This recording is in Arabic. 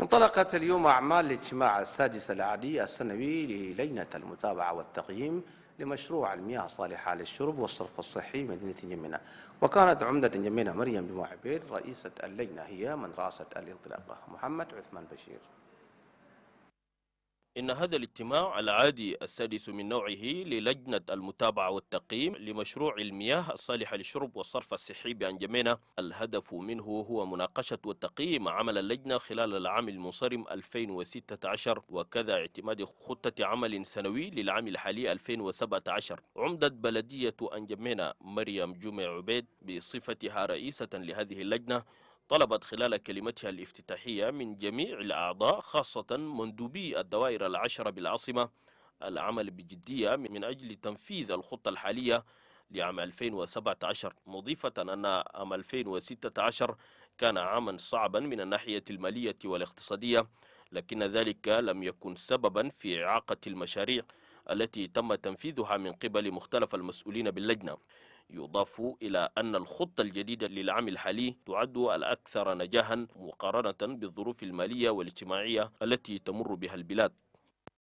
انطلقت اليوم أعمال الاجتماع السادس العادي السنوي للجنة المتابعة والتقييم لمشروع المياه الصالحة للشرب والصرف الصحي مدينة جمينة وكانت عمدة جمينة مريم بن رئيسة اللجنة هي من رأست الانطلاقة محمد عثمان بشير إن هذا الاجتماع العادي السادس من نوعه للجنة المتابعة والتقييم لمشروع المياه الصالحة للشرب والصرف الصحي بأنجمينة الهدف منه هو مناقشة والتقييم عمل اللجنة خلال العام المنصرم 2016 وكذا اعتماد خطة عمل سنوي للعام الحالي 2017 عمدة بلدية أنجمينة مريم جمع عبيد بصفتها رئيسة لهذه اللجنة طلبت خلال كلمتها الافتتاحية من جميع الأعضاء خاصة مندوبي الدوائر العشرة بالعاصمة العمل بجدية من أجل تنفيذ الخطة الحالية لعام 2017 مضيفة أن عام 2016 كان عاما صعبا من الناحية المالية والاقتصادية لكن ذلك لم يكن سببا في إعاقة المشاريع التي تم تنفيذها من قبل مختلف المسؤولين باللجنة يضاف إلى أن الخطة الجديدة للعام الحالي تعد الأكثر نجاحا مقارنة بالظروف المالية والاجتماعية التي تمر بها البلاد